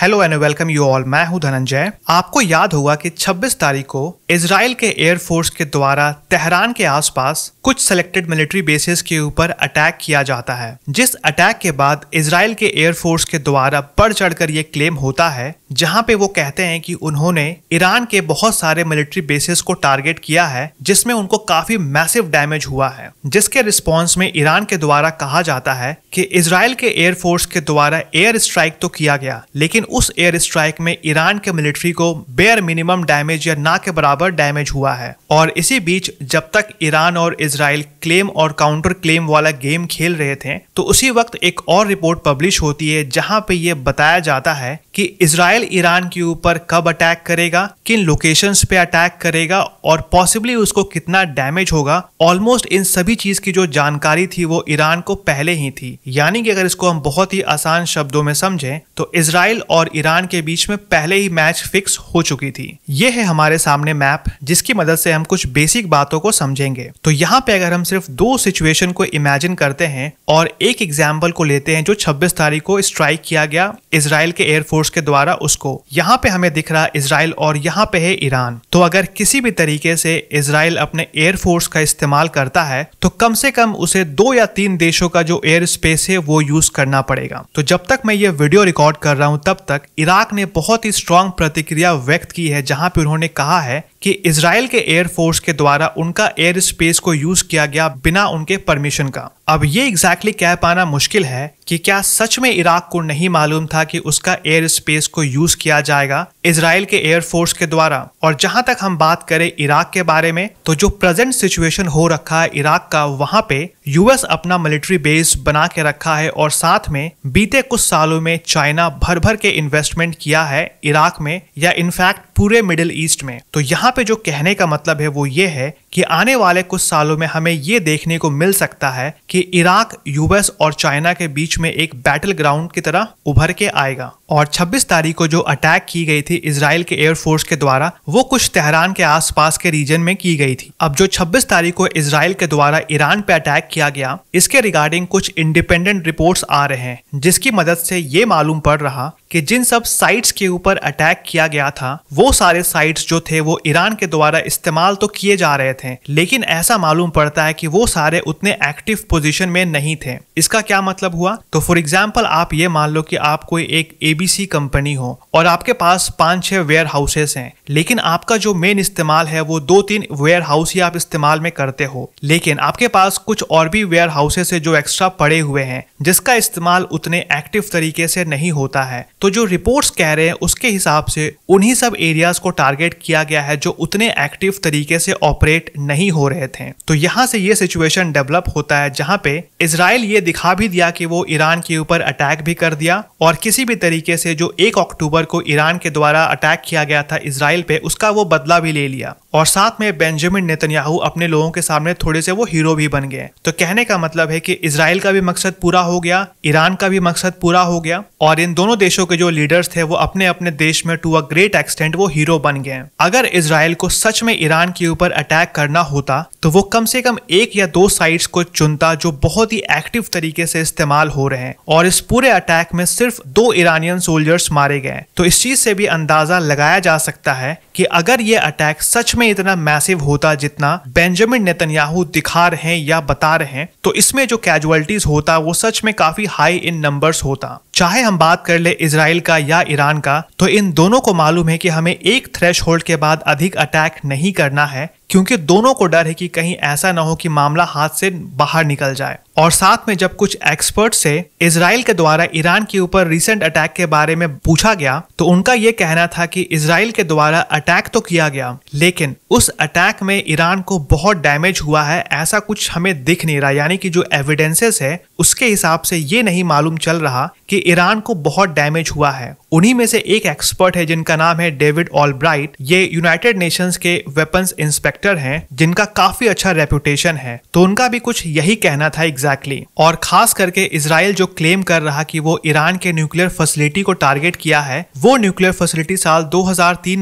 Hello and welcome you all मैं हूं धनंजय आपको याद होगा कि 26 तारीख को इसराइल के एयरफोर्स के द्वारा तेहरान के आसपास कुछ सेलेक्टेड मिलिट्री बेसिस के ऊपर अटैक किया जाता है जिस अटैक के बाद इसराइल के एयरफोर्स के द्वारा बढ़ चढ़कर ये क्लेम होता है जहां पे वो कहते हैं कि उन्होंने ईरान के बहुत सारे मिलिट्री बेसिस को टारगेट किया है जिसमें उनको काफी मैसिव डैमेज हुआ है जिसके रिस्पॉन्स में ईरान के द्वारा कहा जाता है कि इसराइल के एयरफोर्स के द्वारा एयर स्ट्राइक तो किया गया लेकिन उस एयर स्ट्राइक में ईरान के मिलिट्री को बेयर मिनिमम डैमेज या ना के बराबर डैमेज हुआ है और इसी बीच जब तक ईरान और इसराइल क्लेम और काउंटर क्लेम वाला गेम खेल रहे थे तो उसी वक्त एक और रिपोर्ट पब्लिश होती है जहां पे ये बताया जाता है कि इसराइल ईरान के ऊपर कब अटैक करेगा किन लोकेशंस पे अटैक करेगा और पॉसिबली उसको कितना डैमेज होगा ऑलमोस्ट इन सभी चीज की जो जानकारी थी वो ईरान को पहले ही थी यानी कि अगर इसको हम बहुत ही आसान शब्दों में समझें तो इसराइल और ईरान के बीच में पहले ही मैच फिक्स हो चुकी थी ये है हमारे सामने मैप जिसकी मदद से हम कुछ बेसिक बातों को समझेंगे तो यहाँ यहाँ पे अगर हम सिर्फ दो सिचुएशन को इमेजिन करते हैं और एक एग्जाम्पल को लेते हैं जो 26 तारीख को स्ट्राइक किया गया इसराइल के एयरफोर्स के द्वारा उसको यहाँ पे हमें दिख रहा इसराइल और यहाँ पे है ईरान तो अगर किसी भी तरीके से इसराइल अपने एयरफोर्स का इस्तेमाल करता है तो कम से कम उसे दो या तीन देशों का जो एयर स्पेस है वो यूज करना पड़ेगा तो जब तक मैं ये वीडियो रिकॉर्ड कर रहा हूँ तब तक इराक ने बहुत ही स्ट्रांग प्रतिक्रिया व्यक्त की है जहाँ पे उन्होंने कहा है कि इसराइल के एयरफोर्स के द्वारा उनका एयर स्पेस को यूज यूज किया गया बिना उनके परमिशन का अब ये एग्जैक्टली exactly कह पाना मुश्किल है कि क्या सच में इराक को नहीं मालूम था कि उसका एयर स्पेस को यूज किया जाएगा इसराइल के एयरफोर्स के द्वारा और जहां तक हम बात करें इराक के बारे में तो जो प्रेजेंट सिचुएशन हो रखा है इराक का वहां पे यूएस अपना मिलिट्री बेस बना के रखा है और साथ में बीते कुछ सालों में चाइना भर भर के इन्वेस्टमेंट किया है इराक में या इनफैक्ट पूरे मिडिल ईस्ट में तो यहाँ पे जो कहने का मतलब है वो ये है कि आने वाले कुछ सालों में हमें ये देखने को मिल सकता है कि इराक यूएस और चाइना के बीच में एक बैटल ग्राउंड की तरह उभर के आएगा और 26 तारीख को जो अटैक की गई थी इसराइल के एयरफोर्स के द्वारा वो कुछ तेहरान के आसपास के रीजन में की गई थी अब जो 26 तारीख को इसराइल के द्वारा ईरान पे अटैक किया गया इसके रिगार्डिंग कुछ इंडिपेंडेंट रिपोर्ट्स आ रहे हैं जिसकी मदद से ये मालूम पड़ रहा कि जिन सब साइट्स के ऊपर अटैक किया गया था वो सारे साइट्स जो थे वो ईरान के द्वारा इस्तेमाल तो किए जा रहे थे लेकिन ऐसा मालूम पड़ता है कि वो सारे उतने एक्टिव पोजीशन में नहीं थे इसका क्या मतलब हुआ तो फॉर एग्जाम्पल आप ये मान लो कि आप कोई एक एबीसी कंपनी हो और आपके पास पांच छह वेयर हाउसेस हैं लेकिन आपका जो मेन इस्तेमाल है वो दो तीन वेयर हाउस ही आप इस्तेमाल में करते हो लेकिन आपके पास कुछ और भी वेयर हाउसेस है जो एक्स्ट्रा पड़े हुए हैं जिसका इस्तेमाल उतने एक्टिव तरीके से नहीं होता है तो जो रिपोर्ट्स कह रहे हैं उसके हिसाब से उन्हीं सब एरियाज को टारगेट किया गया है जो उतने एक्टिव तरीके से ऑपरेट नहीं हो रहे थे तो यहाँ से ये सिचुएशन डेवलप होता है जहाँ पे इसराइल ये दिखा भी दिया कि वो ईरान के ऊपर अटैक भी कर दिया और किसी भी तरीके से जो एक अक्टूबर को ईरान के द्वारा अटैक किया गया था इसराइल पे उसका वो बदला भी ले लिया और साथ में बेंजामिन नेतन्याहू अपने लोगों के सामने थोड़े से वो हीरो भी बन गए तो कहने का मतलब है कि इसराइल का भी मकसद पूरा हो गया ईरान का भी मकसद पूरा हो गया और इन दोनों देशों के जो लीडर्स थे वो अपने अपने देश में टू अ ग्रेट एक्सटेंट वो हीरो बन गए अगर इसराइल को सच में ईरान के ऊपर अटैक करना होता तो वो कम से कम एक या दो साइड को चुनता जो बहुत ही एक्टिव तरीके से इस्तेमाल हो रहे हैं और इस पूरे अटैक में सिर्फ दो ईरानियन सोल्जर्स मारे गए तो इस चीज से भी अंदाजा लगाया जा सकता है कि अगर ये अटैक सच में इतना मैसिव होता जितना बेंजामिन नेतन्याहू दिखा रहे हैं या बता रहे हैं तो इसमें जो कैजुअलिटीज होता वो सच में काफी हाई इन नंबर्स होता चाहे हम बात कर ले इसराइल का या ईरान का तो इन दोनों को मालूम है कि हमें एक थ्रेश के बाद अधिक अटैक नहीं करना है क्योंकि दोनों को डर है कि कहीं ऐसा ना हो कि मामला हाथ से बाहर निकल जाए और साथ में जब कुछ एक्सपर्ट से इसराइल के द्वारा ईरान के ऊपर रिसेंट अटैक के बारे में पूछा गया तो उनका यह कहना था कि इसराइल के द्वारा अटैक तो किया गया लेकिन उस अटैक में ईरान को बहुत डैमेज हुआ है ऐसा कुछ हमें दिख नहीं रहा यानी कि जो एविडेंसेस है उसके हिसाब से ये नहीं मालूम चल रहा कि ईरान को बहुत डैमेज हुआ है उन्हीं में से एक एक्सपर्ट है जिनका नाम है डेविड ऑलब्राइट ये यूनाइटेड नेशंस के वेपन्स इंस्पेक्टर हैं जिनका काफी अच्छा रेपुटेशन है तो उनका भी कुछ यही कहना था एग्जैक्टली exactly. और खास करके इसराइल जो क्लेम कर रहा कि वो ईरान के न्यूक्लियर फैसिलिटी को टारगेट किया है वो न्यूक्लियर फैसिलिटी साल दो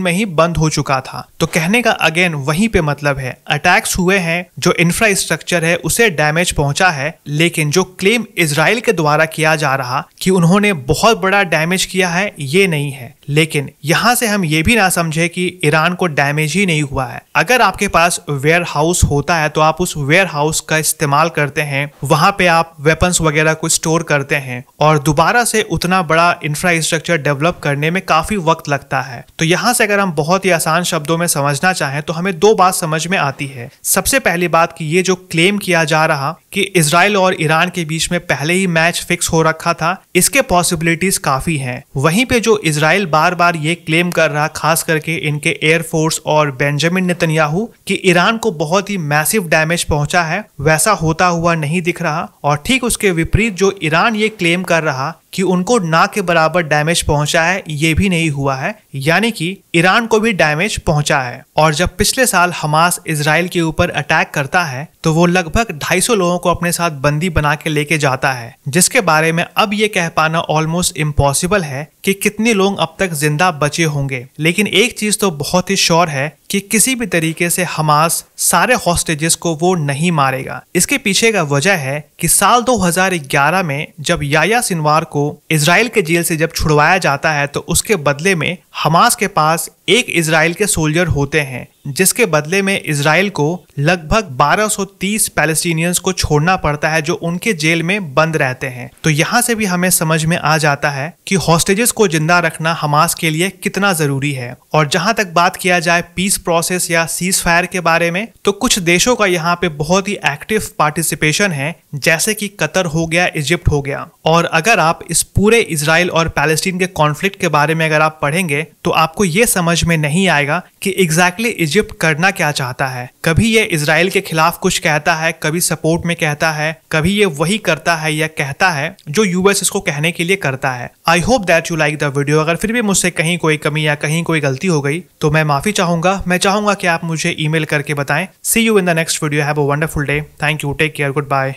में ही बंद हो चुका था तो कहने का अगेन वहीं पे मतलब है अटैक्स हुए हैं जो इंफ्रास्ट्रक्चर है उसे डैमेज पहुंचा है लेकिन जो क्लेम क्लेम इसराइल के द्वारा किया जा रहा कि उन्होंने बहुत बड़ा डैमेज किया है ये नहीं है लेकिन यहाँ से हम ये भी ना समझे कि ईरान को डैमेज ही नहीं हुआ है अगर आपके पास वेयर हाउस होता है तो आप उस वेयर हाउस का इस्तेमाल करते हैं वहां पे आप वेपन्स वगैरह को स्टोर करते हैं और दोबारा से उतना बड़ा इंफ्रास्ट्रक्चर डेवलप करने में काफी वक्त लगता है तो यहाँ से अगर हम बहुत ही आसान शब्दों में समझना चाहें तो हमें दो बात समझ में आती है सबसे पहली बात की ये जो क्लेम किया जा रहा कि इसराइल और ईरान के बीच में पहले ही मैच फिक्स हो रखा था इसके पॉसिबिलिटीज काफी हैं वहीं पे जो इसराइल बार बार ये क्लेम कर रहा खास करके इनके एयरफोर्स और बेंजामिन नेतन्याहू कि ईरान को बहुत ही मैसिव डैमेज पहुंचा है वैसा होता हुआ नहीं दिख रहा और ठीक उसके विपरीत जो ईरान ये क्लेम कर रहा कि उनको ना के बराबर डैमेज पहुंचा है ये भी नहीं हुआ है यानी कि ईरान को भी डैमेज पहुंचा है और जब पिछले साल हमास इसराइल के ऊपर अटैक करता है तो वो लगभग 250 लोगों को अपने साथ बंदी बना के लेके जाता है जिसके बारे में अब ये कह पाना ऑलमोस्ट इम्पॉसिबल है कि कितने लोग अब तक जिंदा बचे होंगे लेकिन एक चीज तो बहुत ही श्योर है कि किसी भी तरीके से हमास सारे हॉस्टेजेस को वो नहीं मारेगा इसके पीछे का वजह है कि साल 2011 में जब याया सिनवार को इसराइल के जेल से जब छुड़वाया जाता है तो उसके बदले में हमास के पास एक इसराइल के सोल्जर होते हैं जिसके बदले में इसराइल को लगभग 1230 पैलेस्टीनियंस को छोड़ना पड़ता है जो उनके जेल में बंद रहते हैं तो यहाँ से भी हमें समझ में आ जाता है कि हॉस्टेजेस को जिंदा रखना हमास के लिए कितना जरूरी है और जहाँ तक बात किया जाए पीस प्रोसेस या सीज फायर के बारे में तो कुछ देशों का यहाँ पे बहुत ही एक्टिव पार्टिसिपेशन है जैसे की कतर हो गया इजिप्ट हो गया और अगर आप इस पूरे इसराइल और पैलेस्टीन के कॉन्फ्लिक्ट के बारे में अगर आप पढ़ेंगे तो आपको ये समझ में नहीं आएगा कि एग्जैक्टली exactly इजिप्ट करना क्या चाहता है कभी ये इसराइल के खिलाफ कुछ कहता है कभी सपोर्ट में कहता है कभी ये वही करता है या कहता है जो यूएस इसको कहने के लिए करता है I hope that you like the video अगर फिर भी मुझसे कहीं कोई कमी या कहीं कोई गलती हो गई तो मैं माफी चाहूंगा मैं चाहूंगा कि आप मुझे ईमेल करके बताएं see you in the next video have a wonderful day thank you take care good bye